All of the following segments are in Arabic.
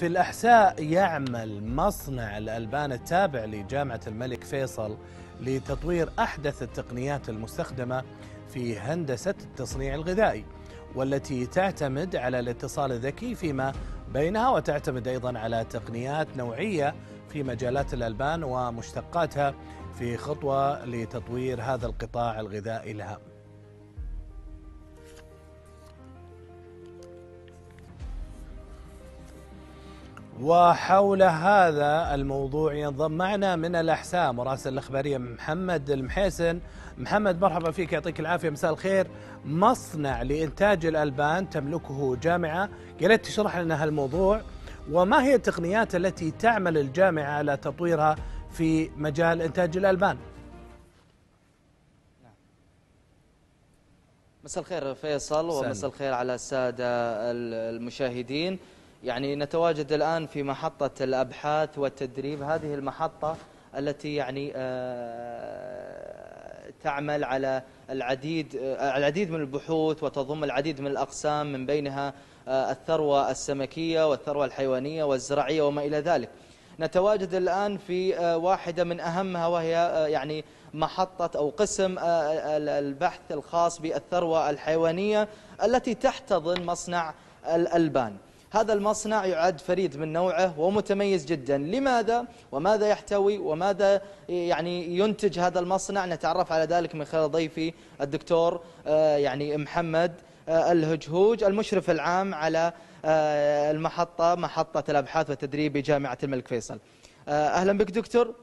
في الأحساء يعمل مصنع الألبان التابع لجامعة الملك فيصل لتطوير أحدث التقنيات المستخدمة في هندسة التصنيع الغذائي والتي تعتمد على الاتصال الذكي فيما بينها وتعتمد أيضا على تقنيات نوعية في مجالات الألبان ومشتقاتها في خطوة لتطوير هذا القطاع الغذائي الهام وحول هذا الموضوع ينضم معنا من الاحساء مراسل الاخباريه محمد المحيسن محمد مرحبا فيك يعطيك العافيه مساء الخير مصنع لانتاج الالبان تملكه جامعه يا ريت تشرح لنا هالموضوع وما هي التقنيات التي تعمل الجامعه على تطويرها في مجال انتاج الالبان مساء الخير فيصل ومساء الخير على الساده المشاهدين يعني نتواجد الآن في محطة الأبحاث والتدريب هذه المحطة التي يعني آه، تعمل على العديد آه، العديد من البحوث وتضم العديد من الأقسام من بينها آه، الثروة السمكية والثروة الحيوانية والزراعية وما إلى ذلك نتواجد الآن في واحدة من أهمها وهي يعني محطة أو قسم البحث الخاص بالثروة الحيوانية التي تحتضن مصنع الألبان هذا المصنع يعد فريد من نوعه ومتميز جدا لماذا وماذا يحتوي وماذا يعني ينتج هذا المصنع نتعرف على ذلك من خلال ضيفي الدكتور آه، يعني محمد آه، الهجهوج المشرف العام على آه، المحطة محطة الأبحاث والتدريب بجامعة الملك فيصل أهلا بك دكتور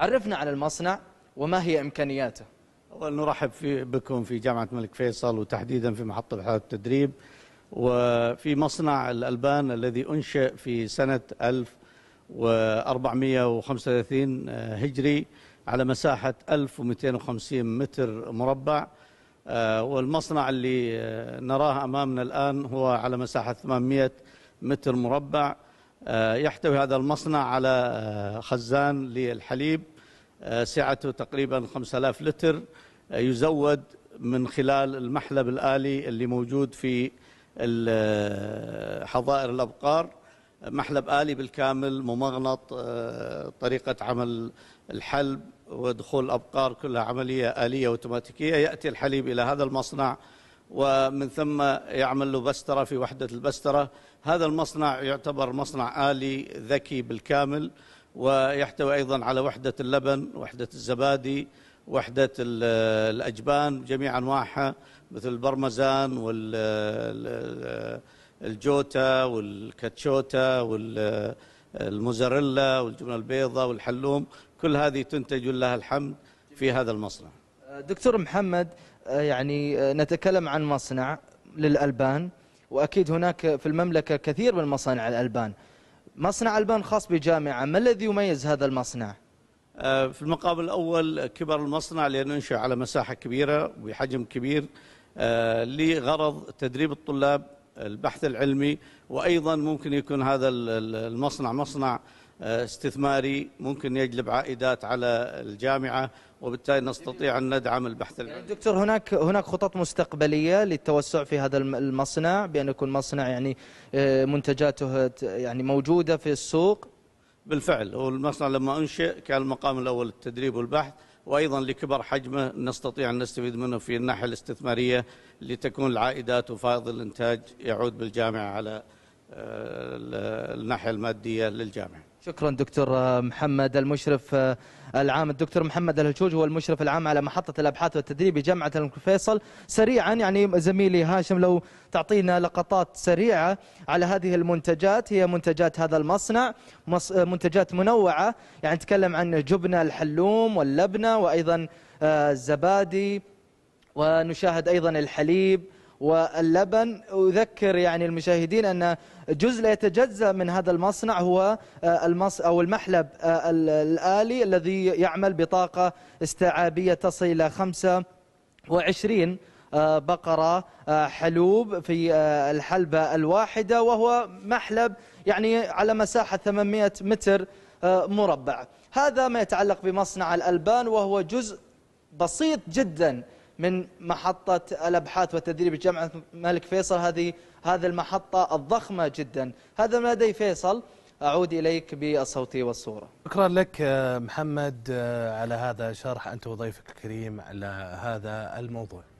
عرفنا على المصنع وما هي إمكانياته أولا نرحب في بكم في جامعة الملك فيصل وتحديدا في محطة الأبحاث والتدريب وفي مصنع الألبان الذي أنشئ في سنة 1435 آه، هجري على مساحة 1250 متر مربع آه، والمصنع اللي آه، نراه أمامنا الآن هو على مساحة 800 متر مربع يحتوي هذا المصنع على خزان للحليب سعته تقريبا 5000 لتر يزود من خلال المحلب الآلي اللي موجود في حظائر الأبقار محلب آلي بالكامل ممغنط آه، طريقة عمل الحلب ودخول الأبقار كلها عملية آلية أوتوماتيكية يأتي الحليب إلى هذا المصنع ومن ثم يعمل له بسترة في وحدة البسترة هذا المصنع يعتبر مصنع آلي ذكي بالكامل ويحتوي أيضا على وحدة اللبن وحدة الزبادي وحدة الأجبان جميع أنواعها مثل البرمزان والجوتا والكاتشوتا والموزاريلا والجبنة البيضاء والحلوم كل هذه تنتج لها الحمد في هذا المصنع دكتور محمد آه، يعني آه، نتكلم عن مصنع للألبان وأكيد هناك في المملكة كثير من مصانع الألبان مصنع ألبان خاص بجامعة ما الذي يميز هذا المصنع؟ آه، في المقام الأول كبر المصنع لأنه أنشأ على مساحة كبيرة وبحجم كبير آه، لغرض تدريب الطلاب البحث العلمي وأيضا ممكن يكون هذا المصنع مصنع آه، استثماري ممكن يجلب عائدات على الجامعة وبالتالي نستطيع أن ندعم البحث العلمي يعني دكتور هناك هناك خطط مستقبلية للتوسع في هذا المصنع بأن يكون مصنع يعني منتجاته يعني موجودة في السوق بالفعل هو المصنع لما أنشئ كان المقام الأول التدريب والبحث وأيضا لكبر حجمه نستطيع أن نستفيد منه في الناحية الاستثمارية لتكون العائدات وفائض الإنتاج يعود بالجامعة على آه، الناحية المادية للجامعة شكرا دكتور آه، محمد المشرف آه، العام الدكتور محمد الهلشوج هو المشرف العام على محطة الأبحاث والتدريب بجامعة الفيصل سريعا يعني زميلي هاشم لو تعطينا لقطات سريعة على هذه المنتجات هي منتجات هذا المصنع آه، منتجات منوعة يعني نتكلم عن جبنة الحلوم واللبنة وأيضا الزبادي ونشاهد أيضا الحليب واللبن أذكر يعني المشاهدين أن جزء لا يتجزأ من هذا المصنع هو آه، المص أو المحلب آه، الآلي الذي يعمل بطاقة استيعابية تصل إلى 25 آه، بقرة حلوب في الحلبة الواحدة وهو محلب يعني على مساحة 800 متر مربع هذا ما يتعلق بمصنع الألبان وهو جزء بسيط جدا من محطة الأبحاث والتدريب الجامعة ملك فيصل هذه هذه المحطة الضخمة جدا هذا ما لدي فيصل أعود إليك بالصوت والصورة شكرا لك آه، محمد آه، على هذا شرح أنت وضيفك الكريم على هذا الموضوع